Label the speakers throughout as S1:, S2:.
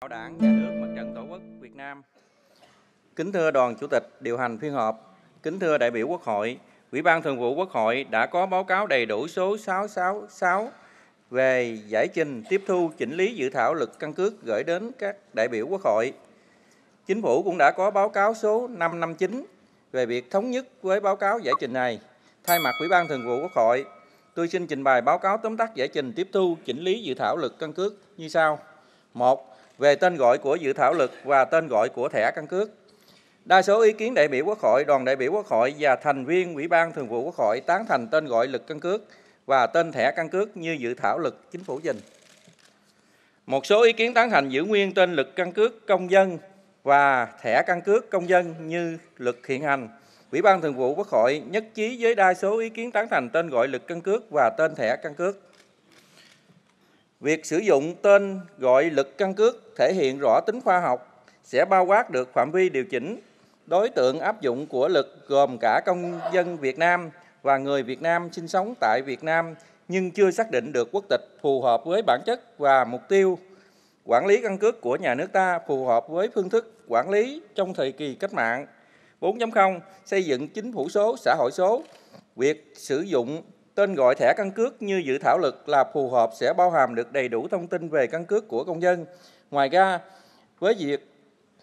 S1: bảo đảng, nhà nước, mặt trận Tổ quốc Việt Nam. Kính thưa đoàn chủ tịch điều hành phiên họp, kính thưa đại biểu Quốc hội, Ủy ban Thường vụ Quốc hội đã có báo cáo đầy đủ số 666 về giải trình tiếp thu chỉnh lý dự thảo luật căn cước gửi đến các đại biểu Quốc hội. Chính phủ cũng đã có báo cáo số 559 về việc thống nhất với báo cáo giải trình này. Thay mặt Ủy ban Thường vụ Quốc hội, tôi xin trình bày báo cáo tóm tắt giải trình tiếp thu chỉnh lý dự thảo luật căn cước như sau. một về tên gọi của dự thảo luật và tên gọi của thẻ căn cước. Đa số ý kiến đại biểu Quốc hội, đoàn đại biểu Quốc hội và thành viên Ủy ban Thường vụ Quốc hội tán thành tên gọi luật căn cước và tên thẻ căn cước như dự thảo luật chính phủ trình. Một số ý kiến tán thành giữ nguyên tên luật căn cước công dân và thẻ căn cước công dân như luật hiện hành. Ủy ban Thường vụ Quốc hội nhất trí với đa số ý kiến tán thành tên gọi luật căn cước và tên thẻ căn cước. Việc sử dụng tên gọi lực căn cước thể hiện rõ tính khoa học sẽ bao quát được phạm vi điều chỉnh đối tượng áp dụng của lực gồm cả công dân Việt Nam và người Việt Nam sinh sống tại Việt Nam nhưng chưa xác định được quốc tịch phù hợp với bản chất và mục tiêu quản lý căn cước của nhà nước ta phù hợp với phương thức quản lý trong thời kỳ cách mạng 4.0 xây dựng chính phủ số, xã hội số, việc sử dụng Tên gọi thẻ căn cước như dự thảo luật là phù hợp sẽ bao hàm được đầy đủ thông tin về căn cước của công dân. Ngoài ra, với việc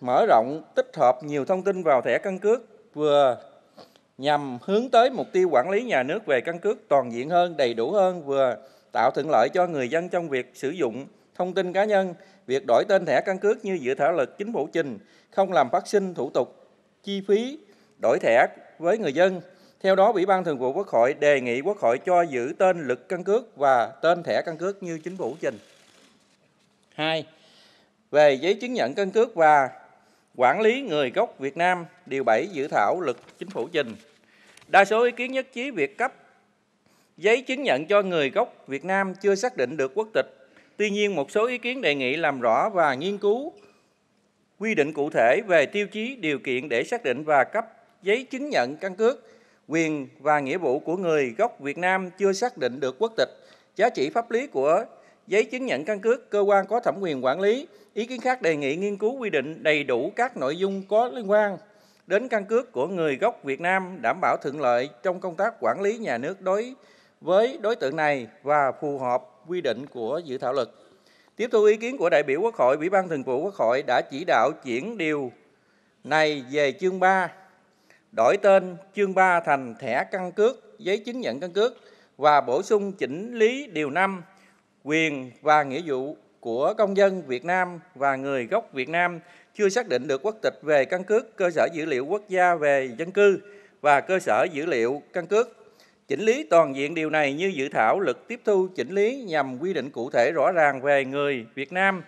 S1: mở rộng tích hợp nhiều thông tin vào thẻ căn cước vừa nhằm hướng tới mục tiêu quản lý nhà nước về căn cước toàn diện hơn, đầy đủ hơn, vừa tạo thuận lợi cho người dân trong việc sử dụng thông tin cá nhân, việc đổi tên thẻ căn cước như dự thảo luật chính phủ trình không làm phát sinh thủ tục chi phí đổi thẻ với người dân theo đó, Ủy ban Thường vụ Quốc hội đề nghị Quốc hội cho giữ tên lực căn cước và tên thẻ căn cước như chính phủ trình. 2. Về giấy chứng nhận căn cước và quản lý người gốc Việt Nam, điều 7 dự thảo luật chính phủ trình. Đa số ý kiến nhất trí việc cấp giấy chứng nhận cho người gốc Việt Nam chưa xác định được quốc tịch. Tuy nhiên, một số ý kiến đề nghị làm rõ và nghiên cứu quy định cụ thể về tiêu chí, điều kiện để xác định và cấp giấy chứng nhận căn cước quyền và nghĩa vụ của người gốc Việt Nam chưa xác định được quốc tịch, giá trị pháp lý của giấy chứng nhận căn cước cơ quan có thẩm quyền quản lý. Ý kiến khác đề nghị nghiên cứu quy định đầy đủ các nội dung có liên quan đến căn cước của người gốc Việt Nam đảm bảo thuận lợi trong công tác quản lý nhà nước đối với đối tượng này và phù hợp quy định của dự thảo luật. Tiếp thu ý kiến của đại biểu Quốc hội, Ủy ban Thường vụ Quốc hội đã chỉ đạo chuyển điều này về chương 3 đổi tên chương 3 thành thẻ căn cước, giấy chứng nhận căn cước và bổ sung chỉnh lý điều 5 quyền và nghĩa vụ của công dân Việt Nam và người gốc Việt Nam chưa xác định được quốc tịch về căn cước cơ sở dữ liệu quốc gia về dân cư và cơ sở dữ liệu căn cước. Chỉnh lý toàn diện điều này như dự thảo luật tiếp thu chỉnh lý nhằm quy định cụ thể rõ ràng về người Việt Nam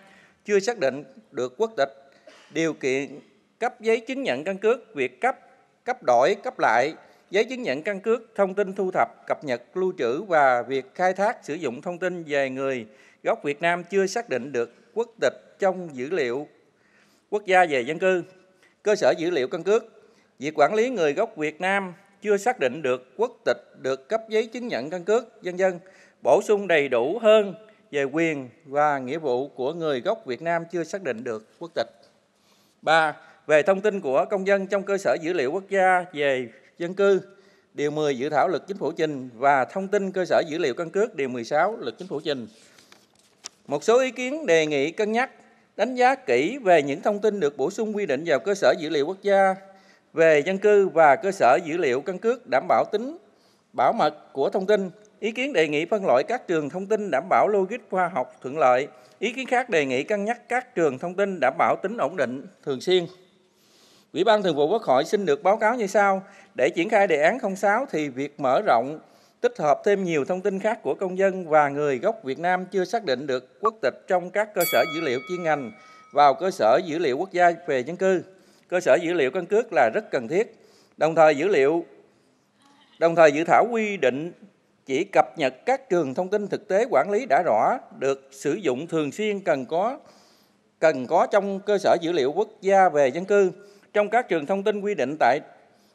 S1: chưa xác định được quốc tịch, điều kiện cấp giấy chứng nhận căn cước, việc cấp cấp đổi, cấp lại giấy chứng nhận căn cước, thông tin thu thập, cập nhật, lưu trữ và việc khai thác sử dụng thông tin về người gốc Việt Nam chưa xác định được quốc tịch trong dữ liệu quốc gia về dân cư, cơ sở dữ liệu căn cước. Việc quản lý người gốc Việt Nam chưa xác định được quốc tịch được cấp giấy chứng nhận căn cước dân dân bổ sung đầy đủ hơn về quyền và nghĩa vụ của người gốc Việt Nam chưa xác định được quốc tịch. 3 về thông tin của công dân trong cơ sở dữ liệu quốc gia về dân cư, điều 10 dự thảo luật chính phủ trình và thông tin cơ sở dữ liệu căn cước điều 16 luật chính phủ trình. Một số ý kiến đề nghị cân nhắc đánh giá kỹ về những thông tin được bổ sung quy định vào cơ sở dữ liệu quốc gia về dân cư và cơ sở dữ liệu căn cước đảm bảo tính bảo mật của thông tin. Ý kiến đề nghị phân loại các trường thông tin đảm bảo logic khoa học thuận lợi. Ý kiến khác đề nghị cân nhắc các trường thông tin đảm bảo tính ổn định thường xuyên. Ủy ban Thường vụ Quốc hội xin được báo cáo như sau. Để triển khai đề án 06 thì việc mở rộng tích hợp thêm nhiều thông tin khác của công dân và người gốc Việt Nam chưa xác định được quốc tịch trong các cơ sở dữ liệu chuyên ngành vào cơ sở dữ liệu quốc gia về dân cư. Cơ sở dữ liệu căn cước là rất cần thiết. Đồng thời dữ liệu đồng thời dự thảo quy định chỉ cập nhật các trường thông tin thực tế quản lý đã rõ được sử dụng thường xuyên cần có cần có trong cơ sở dữ liệu quốc gia về dân cư trong các trường thông tin quy định tại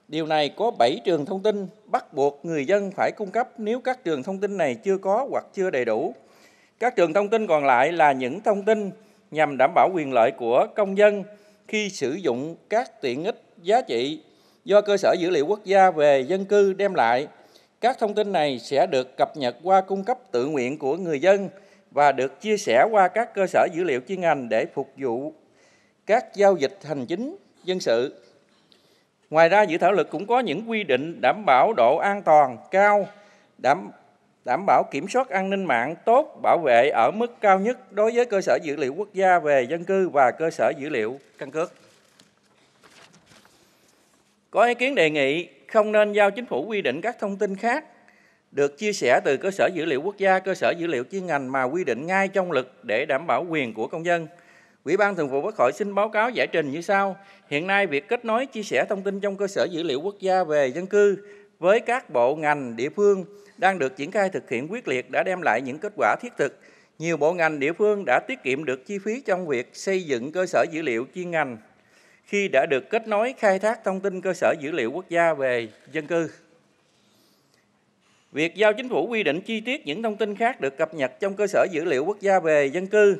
S1: điều này có 7 trường thông tin bắt buộc người dân phải cung cấp nếu các trường thông tin này chưa có hoặc chưa đầy đủ. Các trường thông tin còn lại là những thông tin nhằm đảm bảo quyền lợi của công dân khi sử dụng các tiện ích giá trị do cơ sở dữ liệu quốc gia về dân cư đem lại. Các thông tin này sẽ được cập nhật qua cung cấp tự nguyện của người dân và được chia sẻ qua các cơ sở dữ liệu chuyên ngành để phục vụ các giao dịch hành chính dân sự. Ngoài ra dự thảo luật cũng có những quy định đảm bảo độ an toàn cao, đảm đảm bảo kiểm soát an ninh mạng tốt, bảo vệ ở mức cao nhất đối với cơ sở dữ liệu quốc gia về dân cư và cơ sở dữ liệu căn cước. Có ý kiến đề nghị không nên giao chính phủ quy định các thông tin khác được chia sẻ từ cơ sở dữ liệu quốc gia, cơ sở dữ liệu chuyên ngành mà quy định ngay trong luật để đảm bảo quyền của công dân. Ủy ban Thường vụ Quốc hội xin báo cáo giải trình như sau. Hiện nay, việc kết nối chia sẻ thông tin trong cơ sở dữ liệu quốc gia về dân cư với các bộ ngành địa phương đang được triển khai thực hiện quyết liệt đã đem lại những kết quả thiết thực. Nhiều bộ ngành địa phương đã tiết kiệm được chi phí trong việc xây dựng cơ sở dữ liệu chuyên ngành khi đã được kết nối khai thác thông tin cơ sở dữ liệu quốc gia về dân cư. Việc giao chính phủ quy định chi tiết những thông tin khác được cập nhật trong cơ sở dữ liệu quốc gia về dân cư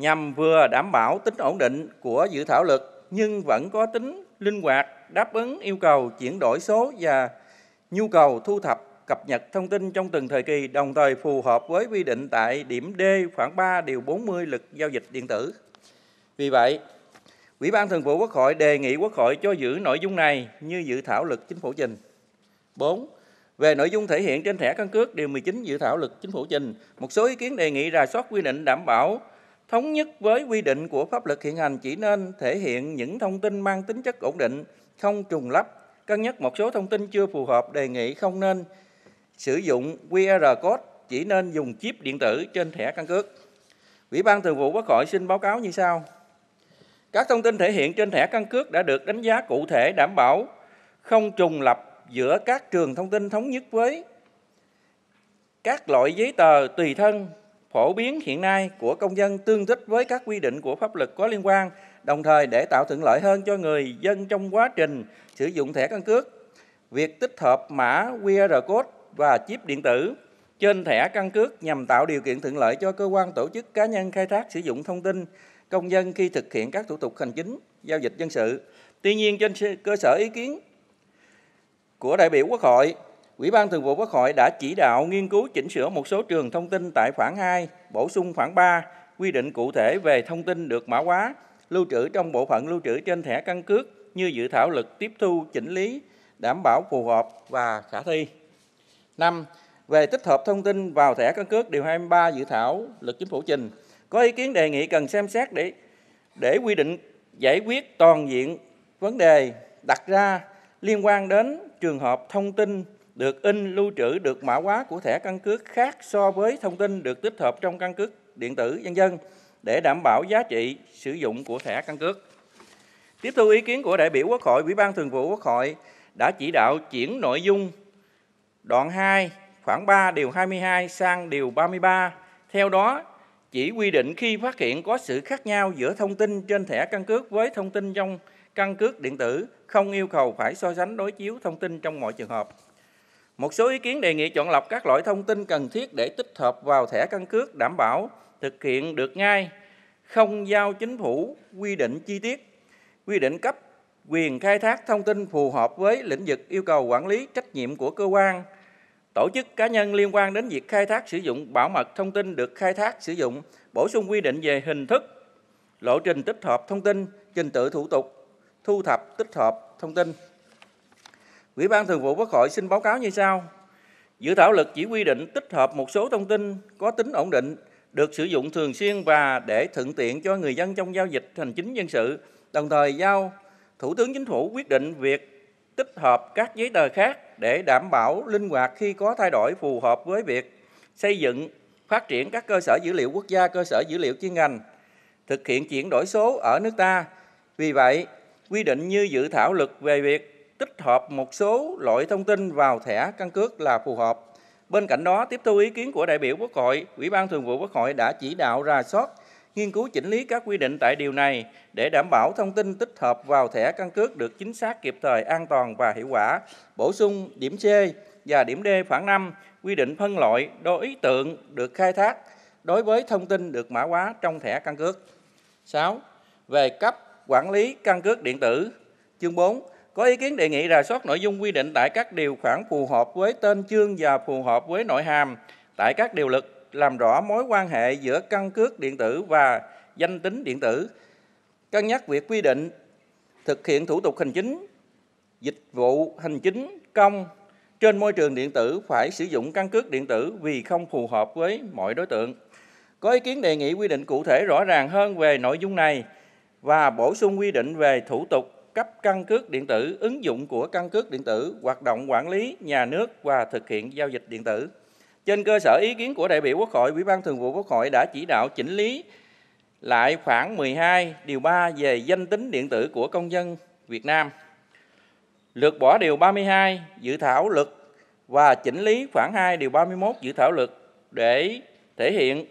S1: nhằm vừa đảm bảo tính ổn định của dự thảo luật nhưng vẫn có tính linh hoạt đáp ứng yêu cầu chuyển đổi số và nhu cầu thu thập cập nhật thông tin trong từng thời kỳ đồng thời phù hợp với quy định tại điểm D khoảng 3 điều 40 luật giao dịch điện tử. Vì vậy, Ủy ban Thường vụ Quốc hội đề nghị Quốc hội cho giữ nội dung này như dự thảo luật chính phủ trình. 4. Về nội dung thể hiện trên thẻ căn cước điều 19 dự thảo luật chính phủ trình, một số ý kiến đề nghị rà soát quy định đảm bảo thống nhất với quy định của pháp luật hiện hành chỉ nên thể hiện những thông tin mang tính chất ổn định, không trùng lắp. Cân nhắc một số thông tin chưa phù hợp đề nghị không nên sử dụng QR code, chỉ nên dùng chip điện tử trên thẻ căn cước. Ủy ban Thường vụ Quốc hội xin báo cáo như sau. Các thông tin thể hiện trên thẻ căn cước đã được đánh giá cụ thể đảm bảo không trùng lập giữa các trường thông tin thống nhất với các loại giấy tờ tùy thân phổ biến hiện nay của công dân tương thích với các quy định của pháp luật có liên quan, đồng thời để tạo thuận lợi hơn cho người dân trong quá trình sử dụng thẻ căn cước. Việc tích hợp mã QR code và chip điện tử trên thẻ căn cước nhằm tạo điều kiện thuận lợi cho cơ quan tổ chức cá nhân khai thác sử dụng thông tin công dân khi thực hiện các thủ tục hành chính, giao dịch dân sự. Tuy nhiên trên cơ sở ý kiến của đại biểu Quốc hội Ủy ban Thường vụ Quốc hội đã chỉ đạo nghiên cứu chỉnh sửa một số trường thông tin tại khoản 2, bổ sung khoản 3, quy định cụ thể về thông tin được mã hóa, lưu trữ trong bộ phận lưu trữ trên thẻ căn cước như dự thảo luật tiếp thu chỉnh lý, đảm bảo phù hợp và khả thi. 5. Về tích hợp thông tin vào thẻ căn cước điều 23 dự thảo luật chính phủ trình, có ý kiến đề nghị cần xem xét để để quy định giải quyết toàn diện vấn đề đặt ra liên quan đến trường hợp thông tin được in lưu trữ được mã hóa của thẻ căn cước khác so với thông tin được tích hợp trong căn cước điện tử dân dân để đảm bảo giá trị sử dụng của thẻ căn cước. Tiếp thu ý kiến của đại biểu Quốc hội, Ủy ban Thường vụ Quốc hội đã chỉ đạo chuyển nội dung đoạn 2 khoảng 3 điều 22 sang điều 33. Theo đó, chỉ quy định khi phát hiện có sự khác nhau giữa thông tin trên thẻ căn cước với thông tin trong căn cước điện tử, không yêu cầu phải so sánh đối chiếu thông tin trong mọi trường hợp. Một số ý kiến đề nghị chọn lọc các loại thông tin cần thiết để tích hợp vào thẻ căn cước đảm bảo thực hiện được ngay, không giao chính phủ quy định chi tiết, quy định cấp quyền khai thác thông tin phù hợp với lĩnh vực yêu cầu quản lý trách nhiệm của cơ quan, tổ chức cá nhân liên quan đến việc khai thác sử dụng bảo mật thông tin được khai thác sử dụng, bổ sung quy định về hình thức, lộ trình tích hợp thông tin, trình tự thủ tục, thu thập tích hợp thông tin. Ủy ban Thường vụ Quốc hội xin báo cáo như sau. Dự thảo luật chỉ quy định tích hợp một số thông tin có tính ổn định được sử dụng thường xuyên và để thuận tiện cho người dân trong giao dịch hành chính dân sự, đồng thời giao Thủ tướng Chính phủ quyết định việc tích hợp các giấy tờ khác để đảm bảo linh hoạt khi có thay đổi phù hợp với việc xây dựng, phát triển các cơ sở dữ liệu quốc gia, cơ sở dữ liệu chuyên ngành, thực hiện chuyển đổi số ở nước ta. Vì vậy, quy định như dự thảo luật về việc tích hợp một số loại thông tin vào thẻ căn cước là phù hợp. Bên cạnh đó, tiếp thu ý kiến của đại biểu Quốc hội, Ủy ban Thường vụ Quốc hội đã chỉ đạo rà soát, nghiên cứu chỉnh lý các quy định tại điều này để đảm bảo thông tin tích hợp vào thẻ căn cước được chính xác, kịp thời, an toàn và hiệu quả. Bổ sung điểm C và điểm D khoảng 5 quy định phân loại đối tượng được khai thác đối với thông tin được mã hóa trong thẻ căn cước. 6. Về cấp quản lý căn cước điện tử. Chương 4 có ý kiến đề nghị rà soát nội dung quy định tại các điều khoản phù hợp với tên chương và phù hợp với nội hàm tại các điều luật làm rõ mối quan hệ giữa căn cước điện tử và danh tính điện tử, cân nhắc việc quy định thực hiện thủ tục hành chính, dịch vụ hành chính công trên môi trường điện tử phải sử dụng căn cước điện tử vì không phù hợp với mọi đối tượng. Có ý kiến đề nghị quy định cụ thể rõ ràng hơn về nội dung này và bổ sung quy định về thủ tục cấp căn cước điện tử, ứng dụng của căn cước điện tử, hoạt động quản lý nhà nước và thực hiện giao dịch điện tử. Trên cơ sở ý kiến của đại biểu Quốc hội, Ủy ban Thường vụ Quốc hội đã chỉ đạo chỉnh lý lại khoảng 12 điều 3 về danh tính điện tử của công dân Việt Nam. Lược bỏ điều 32 dự thảo luật và chỉnh lý khoảng 2 điều 31 dự thảo luật để thể hiện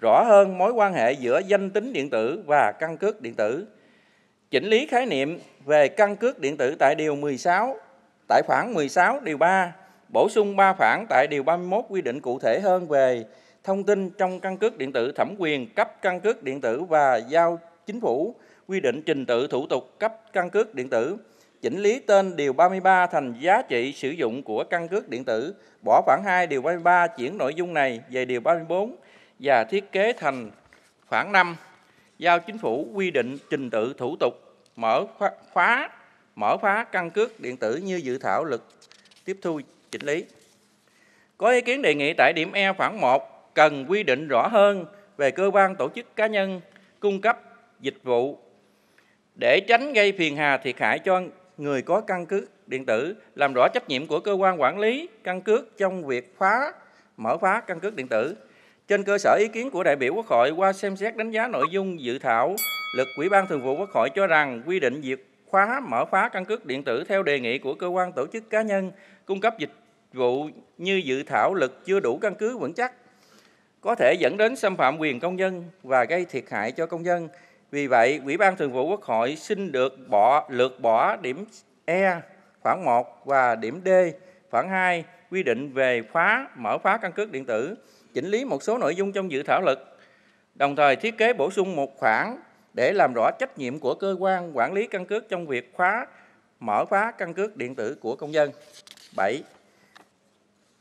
S1: rõ hơn mối quan hệ giữa danh tính điện tử và căn cước điện tử chỉnh lý khái niệm về căn cước điện tử tại điều 16, tại khoản 16 điều 3, bổ sung 3 khoản tại điều 31 quy định cụ thể hơn về thông tin trong căn cước điện tử, thẩm quyền cấp căn cước điện tử và giao chính phủ quy định trình tự thủ tục cấp căn cước điện tử, chỉnh lý tên điều 33 thành giá trị sử dụng của căn cước điện tử, bỏ khoản 2 điều 33 chuyển nội dung này về điều 34 và thiết kế thành khoản 5 giao chính phủ quy định trình tự thủ tục mở khóa, khóa mở khóa căn cước điện tử như dự thảo luật tiếp thu chỉnh lý. Có ý kiến đề nghị tại điểm E khoảng 1 cần quy định rõ hơn về cơ quan tổ chức cá nhân cung cấp dịch vụ để tránh gây phiền hà thiệt hại cho người có căn cước điện tử, làm rõ trách nhiệm của cơ quan quản lý căn cước trong việc khóa mở khóa căn cước điện tử. Trên cơ sở ý kiến của đại biểu Quốc hội qua xem xét đánh giá nội dung dự thảo lực Ủy ban Thường vụ Quốc hội cho rằng quy định việc khóa mở khóa căn cước điện tử theo đề nghị của cơ quan tổ chức cá nhân cung cấp dịch vụ như dự thảo lực chưa đủ căn cứ vững chắc có thể dẫn đến xâm phạm quyền công dân và gây thiệt hại cho công dân. Vì vậy, Ủy ban Thường vụ Quốc hội xin được bỏ lược bỏ điểm E khoảng 1 và điểm D khoảng 2 quy định về khóa mở khóa căn cước điện tử, chỉnh lý một số nội dung trong dự thảo luật. Đồng thời thiết kế bổ sung một khoản để làm rõ trách nhiệm của cơ quan quản lý căn cước trong việc khóa mở khóa căn cước điện tử của công dân. 7.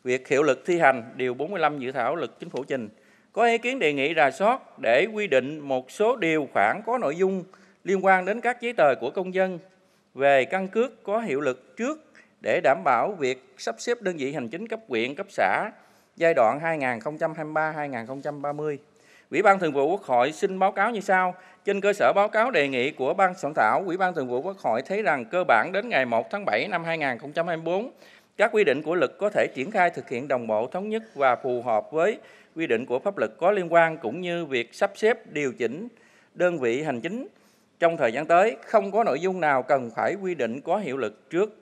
S1: Việc hiệu lực thi hành điều 45 dự thảo luật chính phủ trình có ý kiến đề nghị rà soát để quy định một số điều khoản có nội dung liên quan đến các giấy tờ của công dân về căn cước có hiệu lực trước để đảm bảo việc sắp xếp đơn vị hành chính cấp huyện, cấp xã giai đoạn 2023-2030. Ủy ban Thường vụ Quốc hội xin báo cáo như sau. Trên cơ sở báo cáo đề nghị của Ban soạn thảo, Ủy ban Thường vụ Quốc hội thấy rằng cơ bản đến ngày 1 tháng 7 năm 2024, các quy định của luật có thể triển khai thực hiện đồng bộ thống nhất và phù hợp với quy định của pháp luật có liên quan cũng như việc sắp xếp điều chỉnh đơn vị hành chính trong thời gian tới không có nội dung nào cần phải quy định có hiệu lực trước.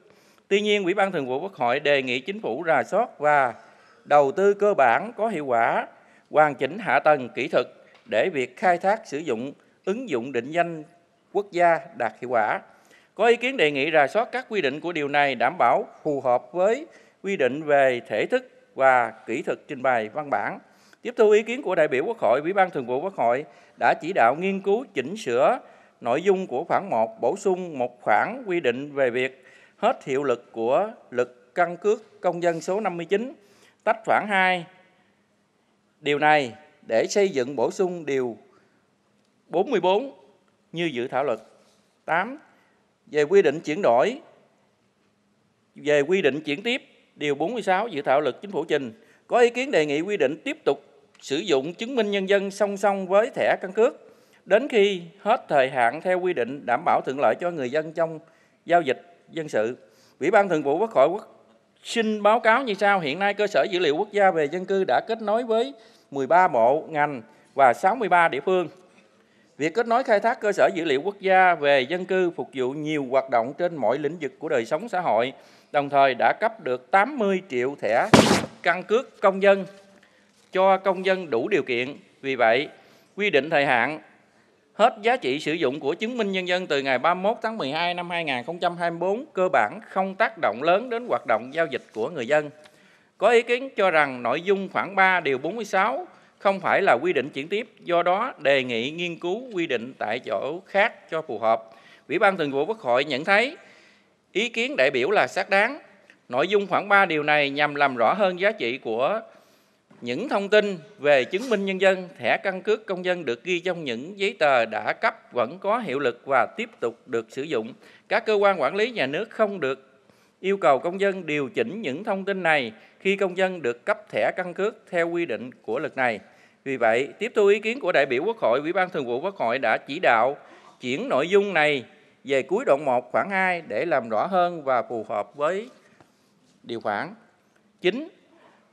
S1: Tuy nhiên, Ủy ban Thường vụ Quốc hội đề nghị chính phủ rà soát và đầu tư cơ bản có hiệu quả hoàn chỉnh hạ tầng kỹ thuật để việc khai thác sử dụng ứng dụng định danh quốc gia đạt hiệu quả. Có ý kiến đề nghị rà soát các quy định của điều này đảm bảo phù hợp với quy định về thể thức và kỹ thuật trình bày văn bản. Tiếp thu ý kiến của đại biểu Quốc hội, Ủy ban Thường vụ Quốc hội đã chỉ đạo nghiên cứu chỉnh sửa nội dung của khoản 1 bổ sung một khoản quy định về việc hết hiệu lực của luật căn cước công dân số 59, tách khoản 2 điều này để xây dựng bổ sung điều 44 như dự thảo luật 8 về quy định chuyển đổi về quy định chuyển tiếp điều 46 dự thảo luật chính phủ trình có ý kiến đề nghị quy định tiếp tục sử dụng chứng minh nhân dân song song với thẻ căn cước đến khi hết thời hạn theo quy định đảm bảo thuận lợi cho người dân trong giao dịch dân sự. Ủy ban Thường vụ Quốc hội Quốc Xin báo cáo như sau, hiện nay cơ sở dữ liệu quốc gia về dân cư đã kết nối với 13 bộ ngành và 63 địa phương. Việc kết nối khai thác cơ sở dữ liệu quốc gia về dân cư phục vụ nhiều hoạt động trên mọi lĩnh vực của đời sống xã hội, đồng thời đã cấp được 80 triệu thẻ căn cước công dân cho công dân đủ điều kiện. Vì vậy, quy định thời hạn hết giá trị sử dụng của chứng minh nhân dân từ ngày 31 tháng 12 năm 2024 cơ bản không tác động lớn đến hoạt động giao dịch của người dân. Có ý kiến cho rằng nội dung khoảng 3 điều 46 không phải là quy định chuyển tiếp, do đó đề nghị nghiên cứu quy định tại chỗ khác cho phù hợp. Ủy ban Thường vụ Quốc hội nhận thấy ý kiến đại biểu là xác đáng. Nội dung khoảng 3 điều này nhằm làm rõ hơn giá trị của những thông tin về chứng minh nhân dân, thẻ căn cước công dân được ghi trong những giấy tờ đã cấp vẫn có hiệu lực và tiếp tục được sử dụng. Các cơ quan quản lý nhà nước không được yêu cầu công dân điều chỉnh những thông tin này khi công dân được cấp thẻ căn cước theo quy định của luật này. Vì vậy, tiếp thu ý kiến của đại biểu Quốc hội, Ủy ban Thường vụ Quốc hội đã chỉ đạo chuyển nội dung này về cuối đoạn 1 khoảng 2 để làm rõ hơn và phù hợp với điều khoản 9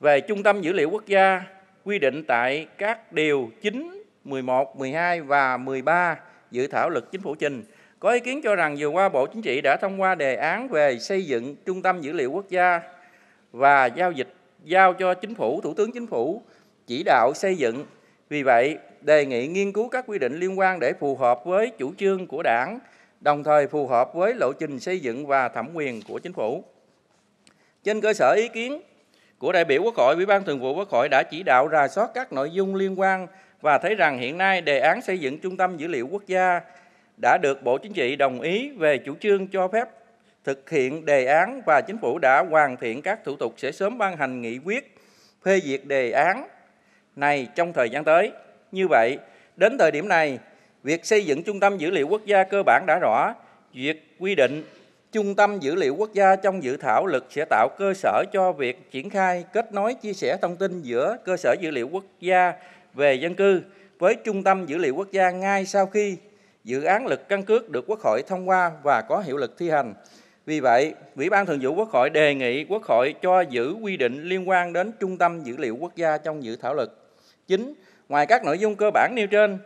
S1: về Trung tâm Dữ liệu Quốc gia quy định tại các điều 9, 11, 12 và 13 dự thảo luật chính phủ trình. Có ý kiến cho rằng vừa qua Bộ Chính trị đã thông qua đề án về xây dựng Trung tâm Dữ liệu Quốc gia và giao dịch giao cho Chính phủ, Thủ tướng Chính phủ chỉ đạo xây dựng. Vì vậy, đề nghị nghiên cứu các quy định liên quan để phù hợp với chủ trương của đảng, đồng thời phù hợp với lộ trình xây dựng và thẩm quyền của Chính phủ. Trên cơ sở ý kiến của đại biểu Quốc hội, Ủy ban Thường vụ Quốc hội đã chỉ đạo rà soát các nội dung liên quan và thấy rằng hiện nay đề án xây dựng trung tâm dữ liệu quốc gia đã được Bộ Chính trị đồng ý về chủ trương cho phép thực hiện đề án và chính phủ đã hoàn thiện các thủ tục sẽ sớm ban hành nghị quyết phê duyệt đề án này trong thời gian tới. Như vậy, đến thời điểm này, việc xây dựng trung tâm dữ liệu quốc gia cơ bản đã rõ, việc quy định Trung tâm Dữ liệu Quốc gia trong dự thảo luật sẽ tạo cơ sở cho việc triển khai kết nối chia sẻ thông tin giữa cơ sở dữ liệu quốc gia về dân cư với Trung tâm Dữ liệu Quốc gia ngay sau khi dự án luật căn cước được Quốc hội thông qua và có hiệu lực thi hành. Vì vậy, Ủy ban Thường vụ Quốc hội đề nghị Quốc hội cho giữ quy định liên quan đến Trung tâm Dữ liệu Quốc gia trong dự thảo luật. Chính, ngoài các nội dung cơ bản nêu trên,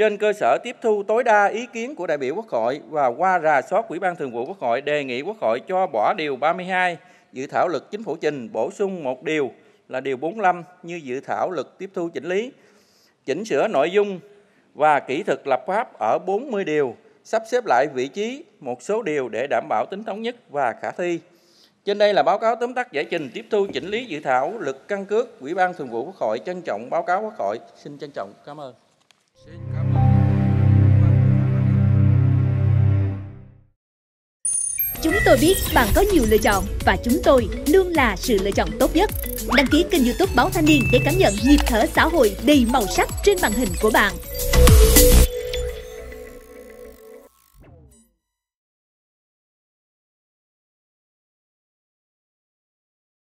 S1: trên cơ sở tiếp thu tối đa ý kiến của đại biểu Quốc hội và qua rà soát Ủy ban Thường vụ Quốc hội đề nghị Quốc hội cho bỏ điều 32 dự thảo luật chính phủ trình bổ sung một điều là điều 45 như dự thảo luật tiếp thu chỉnh lý, chỉnh sửa nội dung và kỹ thuật lập pháp ở 40 điều, sắp xếp lại vị trí một số điều để đảm bảo tính thống nhất và khả thi. Trên đây là báo cáo tóm tắt giải trình tiếp thu chỉnh lý dự thảo luật căn cước Ủy ban Thường vụ Quốc hội trân trọng báo cáo Quốc hội. Xin trân trọng cảm ơn. Chúng tôi biết bạn có nhiều lựa chọn và chúng tôi luôn là sự lựa chọn tốt nhất. Đăng ký kênh youtube Báo Thanh Niên để cảm nhận nhịp thở xã hội đầy màu sắc trên màn hình của bạn.